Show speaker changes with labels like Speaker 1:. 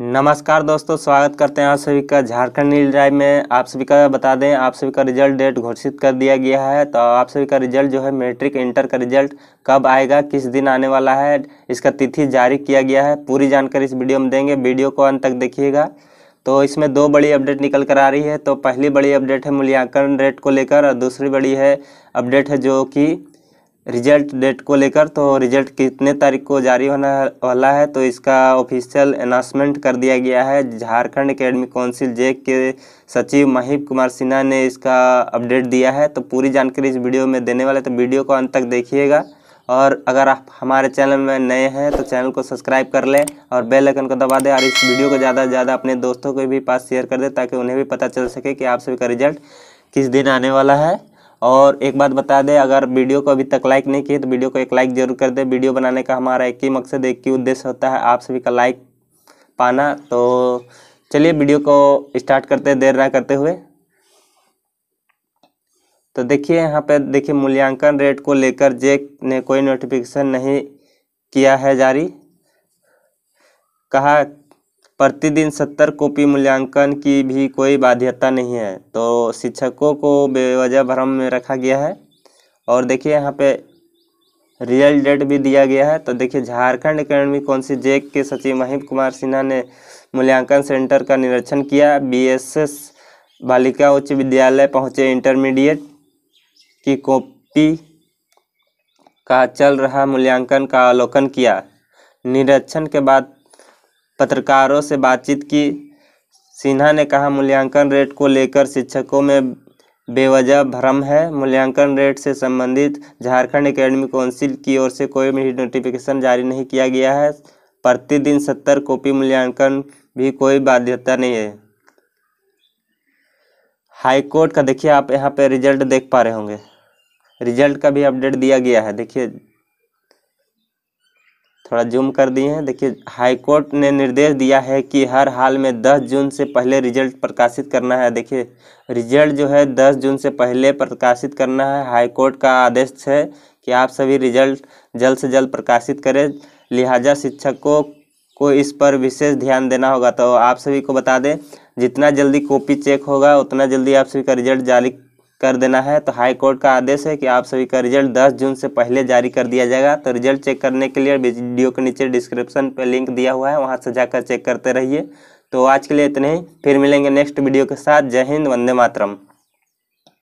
Speaker 1: नमस्कार दोस्तों स्वागत करते हैं आप सभी का झारखंड नील ड्राइव में आप सभी का बता दें आप सभी का रिजल्ट डेट घोषित कर दिया गया है तो आप सभी का रिजल्ट जो है मैट्रिक इंटर का रिजल्ट कब आएगा किस दिन आने वाला है इसका तिथि जारी किया गया है पूरी जानकारी इस वीडियो में देंगे वीडियो को अंत तक देखिएगा तो इसमें दो बड़ी अपडेट निकल कर आ रही है तो पहली बड़ी अपडेट है मूल्यांकन रेट को लेकर और दूसरी बड़ी है अपडेट है जो कि रिजल्ट डेट को लेकर तो रिजल्ट कितने तारीख को जारी होना वाला है तो इसका ऑफिशियल अनाउंसमेंट कर दिया गया है झारखंड एकेडमिक काउंसिल जे के सचिव महिब कुमार सिन्हा ने इसका अपडेट दिया है तो पूरी जानकारी इस वीडियो में देने वाले तो वीडियो को अंत तक देखिएगा और अगर आप हमारे चैनल में नए हैं तो चैनल को सब्सक्राइब कर लें और बेल आइकन को दबा दें और इस वीडियो को ज़्यादा से ज़्यादा अपने दोस्तों के भी पास शेयर कर दें ताकि उन्हें भी पता चल सके कि आप सभी का रिजल्ट किस दिन आने वाला है और एक बात बता दें अगर वीडियो को अभी तक लाइक नहीं किए तो वीडियो को एक लाइक जरूर कर दें वीडियो बनाने का हमारा एक ही मकसद एक ही उद्देश्य होता है आप सभी का लाइक पाना तो चलिए वीडियो को स्टार्ट करते हैं देर ना करते हुए तो देखिए यहाँ पे देखिए मूल्यांकन रेट को लेकर जेक ने कोई नोटिफिकेशन नहीं किया है जारी कहा प्रतिदिन सत्तर कॉपी मूल्यांकन की भी कोई बाध्यता नहीं है तो शिक्षकों को बेवजह भ्रम में रखा गया है और देखिए यहाँ पे रियल डेट भी दिया गया है तो देखिए झारखंड अकेडमी सी जेक के सचिव महिप कुमार सिन्हा ने मूल्यांकन सेंटर का निरीक्षण किया बीएसएस बालिका उच्च विद्यालय पहुँचे इंटरमीडिएट की कॉपी का चल रहा मूल्यांकन का अवलोकन किया निरीक्षण के बाद पत्रकारों से बातचीत की सिन्हा ने कहा मूल्यांकन रेट को लेकर शिक्षकों में बेवजह भ्रम है मूल्यांकन रेट से संबंधित झारखंड एकेडमी काउंसिल की ओर से कोई भी नोटिफिकेशन जारी नहीं किया गया है प्रतिदिन सत्तर कॉपी मूल्यांकन भी कोई बाध्यता नहीं है हाई कोर्ट का देखिए आप यहाँ पे रिजल्ट देख पा रहे होंगे रिजल्ट का भी अपडेट दिया गया है देखिए थोड़ा जूम कर दिए हैं देखिए हाईकोर्ट ने निर्देश दिया है कि हर हाल में 10 जून से पहले रिजल्ट प्रकाशित करना है देखिए रिजल्ट जो है 10 जून से पहले प्रकाशित करना है हाईकोर्ट का आदेश है कि आप सभी रिजल्ट जल्द से जल्द प्रकाशित करें लिहाजा शिक्षकों को इस पर विशेष ध्यान देना होगा तो आप सभी को बता दें जितना जल्दी कॉपी चेक होगा उतना जल्दी आप सभी का रिजल्ट जारी कर देना है तो हाई कोर्ट का आदेश है कि आप सभी का रिजल्ट 10 जून से पहले जारी कर दिया जाएगा तो रिजल्ट चेक करने के लिए वीडियो के नीचे डिस्क्रिप्शन पे लिंक दिया हुआ है वहाँ से जाकर चेक करते रहिए तो आज के लिए इतने ही फिर मिलेंगे नेक्स्ट वीडियो के साथ जय हिंद वंदे मातरम